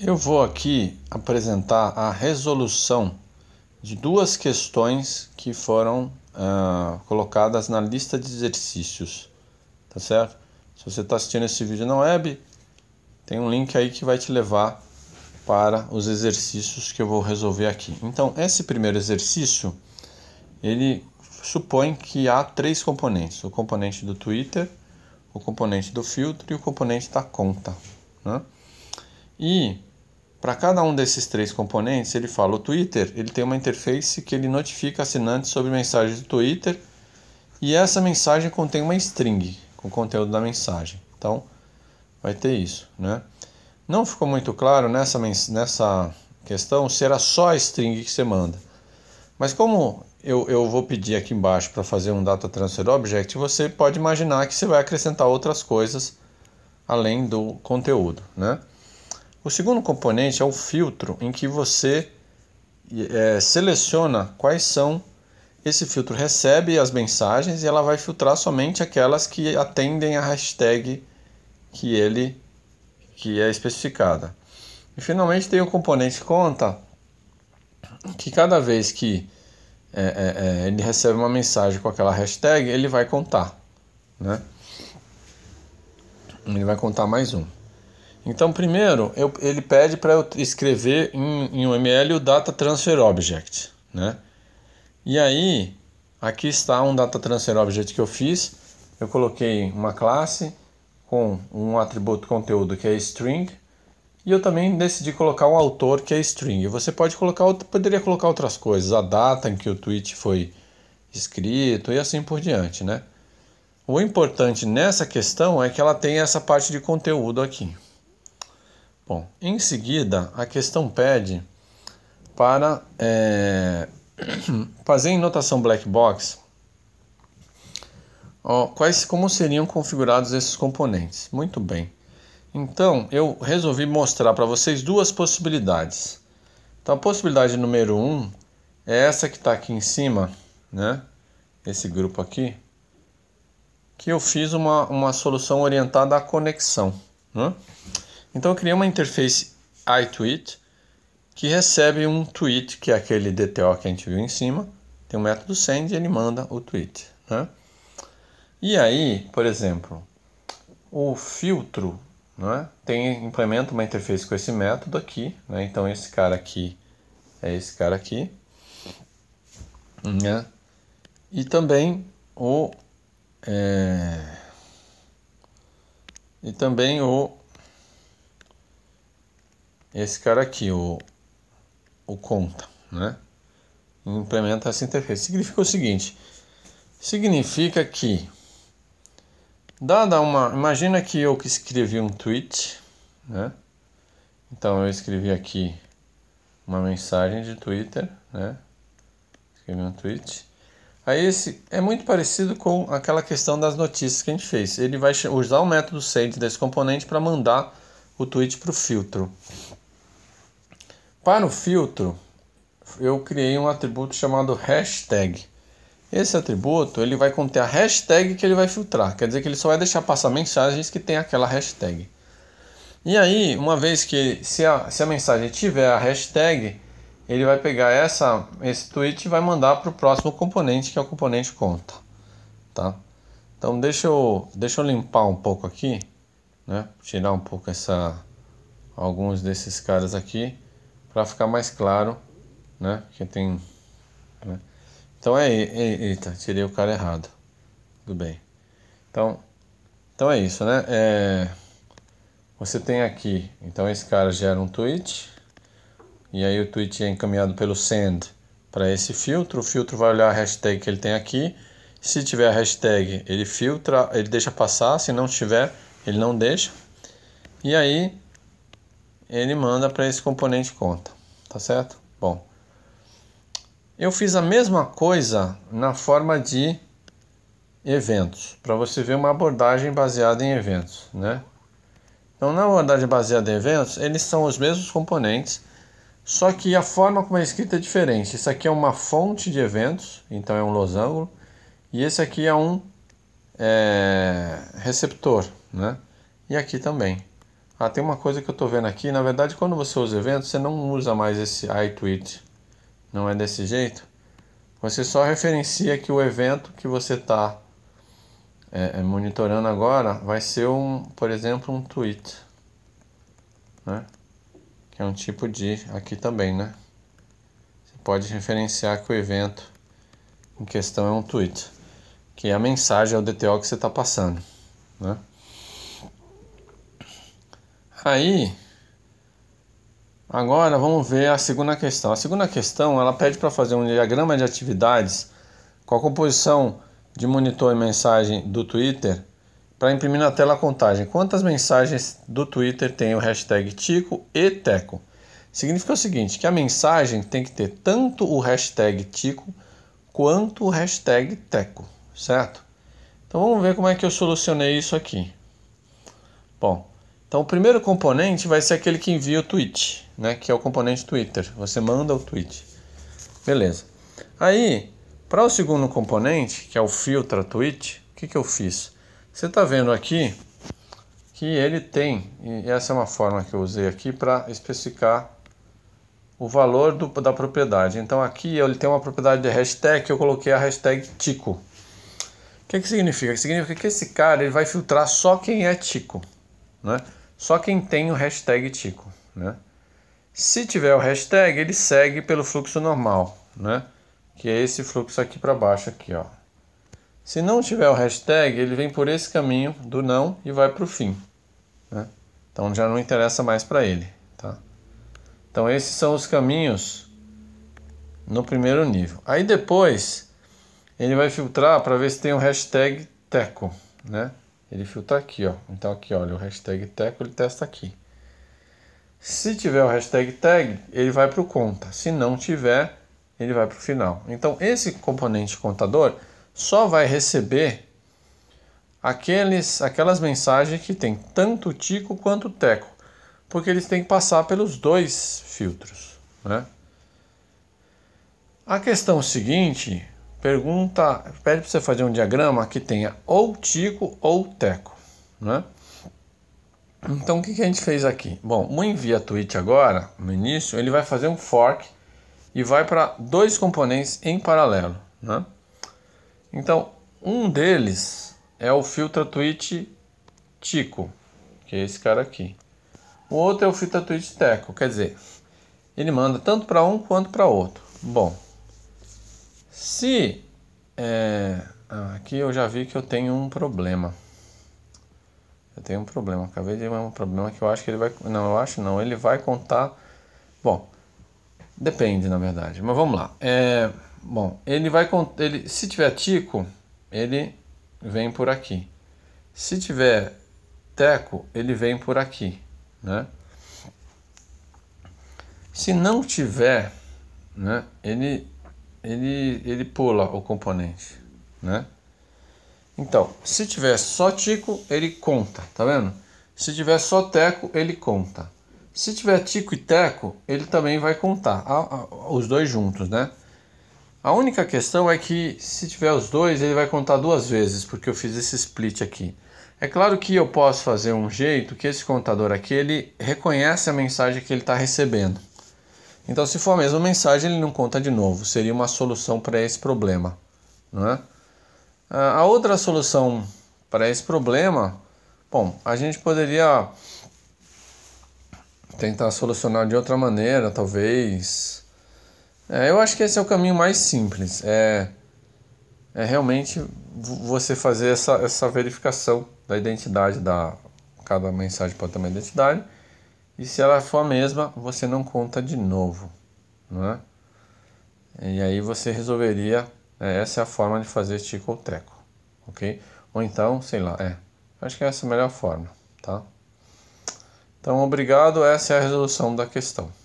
Eu vou aqui apresentar a resolução de duas questões que foram uh, colocadas na lista de exercícios, tá certo? Se você está assistindo esse vídeo na web, tem um link aí que vai te levar para os exercícios que eu vou resolver aqui. Então, esse primeiro exercício, ele supõe que há três componentes, o componente do Twitter, o componente do filtro e o componente da conta, né? E para cada um desses três componentes, ele fala: o Twitter ele tem uma interface que ele notifica assinantes sobre mensagens do Twitter e essa mensagem contém uma string com o conteúdo da mensagem. Então, vai ter isso, né? Não ficou muito claro nessa, nessa questão se era só a string que você manda. Mas como eu, eu vou pedir aqui embaixo para fazer um data transfer object, você pode imaginar que você vai acrescentar outras coisas além do conteúdo, né? O segundo componente é o filtro, em que você é, seleciona quais são. Esse filtro recebe as mensagens e ela vai filtrar somente aquelas que atendem a hashtag que ele que é especificada. E finalmente tem o componente conta, que cada vez que é, é, é ele recebe uma mensagem com aquela hashtag, ele vai contar, né? Ele vai contar mais um. Então, primeiro, eu, ele pede para eu escrever em, em UML o Data Transfer Object, né? E aí, aqui está um Data Transfer Object que eu fiz. Eu coloquei uma classe com um atributo conteúdo que é string e eu também decidi colocar um autor que é string. Você pode colocar, poderia colocar outras coisas, a data em que o tweet foi escrito e assim por diante, né? O importante nessa questão é que ela tem essa parte de conteúdo aqui. Bom, em seguida, a questão pede para é, fazer em notação black box ó, quais, como seriam configurados esses componentes. Muito bem. Então, eu resolvi mostrar para vocês duas possibilidades. Então, a possibilidade número 1 um é essa que está aqui em cima, né? Esse grupo aqui, que eu fiz uma, uma solução orientada à conexão. Né? Então eu criei uma interface iTweet que recebe um tweet, que é aquele DTO que a gente viu em cima, tem um método send e ele manda o tweet. Né? E aí, por exemplo, o filtro né, tem, implementa uma interface com esse método aqui. Né? Então esse cara aqui é esse cara aqui. Né? E também o. É, e também o esse cara aqui, o, o conta, né? Implementa essa interface. Significa o seguinte: significa que, dada uma. Imagina que eu que escrevi um tweet, né? Então eu escrevi aqui uma mensagem de Twitter, né? Escrevi um tweet. Aí esse é muito parecido com aquela questão das notícias que a gente fez. Ele vai usar o método send desse componente para mandar o tweet para o filtro. Para o filtro, eu criei um atributo chamado hashtag. Esse atributo ele vai conter a hashtag que ele vai filtrar, quer dizer que ele só vai deixar passar mensagens que tem aquela hashtag. E aí, uma vez que se a, se a mensagem tiver a hashtag, ele vai pegar essa, esse tweet e vai mandar para o próximo componente, que é o componente conta. Tá? Então deixa eu, deixa eu limpar um pouco aqui, né? tirar um pouco essa, alguns desses caras aqui para ficar mais claro, né? Que tem. Né? Então é, é. Eita, tirei o cara errado. Tudo bem. Então, então é isso, né? É, você tem aqui. Então esse cara gera um tweet. E aí o tweet é encaminhado pelo send para esse filtro. O filtro vai olhar a hashtag que ele tem aqui. Se tiver a hashtag, ele filtra, ele deixa passar. Se não tiver, ele não deixa. E aí ele manda para esse componente conta, tá certo? Bom, eu fiz a mesma coisa na forma de eventos, para você ver uma abordagem baseada em eventos, né? Então, na abordagem baseada em eventos, eles são os mesmos componentes, só que a forma como é escrita é diferente. Isso aqui é uma fonte de eventos, então é um losango, e esse aqui é um é, receptor, né? E aqui também. Ah, tem uma coisa que eu estou vendo aqui. Na verdade, quando você usa evento, você não usa mais esse iTweet. Não é desse jeito. Você só referencia que o evento que você está é, é, monitorando agora vai ser, um, por exemplo, um tweet. Né? Que é um tipo de... Aqui também, né? Você pode referenciar que o evento em questão é um tweet. Que é a mensagem ao é DTO que você está passando. Né? Aí, agora vamos ver a segunda questão. A segunda questão, ela pede para fazer um diagrama de atividades com a composição de monitor e mensagem do Twitter para imprimir na tela a contagem. Quantas mensagens do Twitter tem o hashtag Tico e Teco? Significa o seguinte, que a mensagem tem que ter tanto o hashtag Tico quanto o hashtag Teco, certo? Então vamos ver como é que eu solucionei isso aqui. Bom, então, o primeiro componente vai ser aquele que envia o tweet, né? que é o componente Twitter. Você manda o tweet. Beleza. Aí, para o segundo componente, que é o filtra tweet, o que, que eu fiz? Você está vendo aqui que ele tem, e essa é uma forma que eu usei aqui para especificar o valor do, da propriedade. Então aqui ele tem uma propriedade de hashtag, eu coloquei a hashtag Tico. O que, que significa? Significa que esse cara ele vai filtrar só quem é Tico. Né? Só quem tem o hashtag Tico, né? Se tiver o hashtag, ele segue pelo fluxo normal, né? Que é esse fluxo aqui para baixo aqui, ó. Se não tiver o hashtag, ele vem por esse caminho do não e vai para o fim, né? Então já não interessa mais para ele, tá? Então esses são os caminhos no primeiro nível. Aí depois ele vai filtrar para ver se tem um hashtag teco, né? ele filtra aqui, ó. Então aqui, olha, o hashtag teco ele testa aqui. Se tiver o hashtag tag, ele vai para o conta. Se não tiver, ele vai para o final. Então esse componente contador só vai receber aqueles, aquelas mensagens que tem tanto tico quanto teco, porque eles têm que passar pelos dois filtros, né? A questão seguinte pergunta, pede para você fazer um diagrama que tenha ou tico ou teco, né? Então o que, que a gente fez aqui? Bom, o envia tweet agora, no início, ele vai fazer um fork e vai para dois componentes em paralelo, né? Então, um deles é o filtro tweet tico, que é esse cara aqui. O outro é o filtro tweet teco, quer dizer, ele manda tanto para um quanto para outro. Bom, se. É, ah, aqui eu já vi que eu tenho um problema. Eu tenho um problema. Acabei de ver um problema que eu acho que ele vai. Não, eu acho não. Ele vai contar. Bom, depende na verdade. Mas vamos lá. É, bom, ele vai. Ele, se tiver tico, ele vem por aqui. Se tiver teco, ele vem por aqui, né? Se não tiver, né? Ele ele, ele pula o componente, né? Então, se tiver só tico, ele conta, tá vendo? Se tiver só teco, ele conta. Se tiver tico e teco, ele também vai contar, a, a, os dois juntos, né? A única questão é que se tiver os dois, ele vai contar duas vezes, porque eu fiz esse split aqui. É claro que eu posso fazer um jeito que esse contador aqui, ele reconhece a mensagem que ele está recebendo. Então, se for a mesma mensagem, ele não conta de novo. Seria uma solução para esse problema. Não é? A outra solução para esse problema, bom, a gente poderia tentar solucionar de outra maneira, talvez. É, eu acho que esse é o caminho mais simples. É, é realmente você fazer essa, essa verificação da identidade da cada mensagem pode ter uma identidade e se ela for a mesma, você não conta de novo, não é? E aí você resolveria, é, essa é a forma de fazer tico ou treco, ok? Ou então, sei lá, é, acho que é essa é a melhor forma, tá? Então, obrigado, essa é a resolução da questão.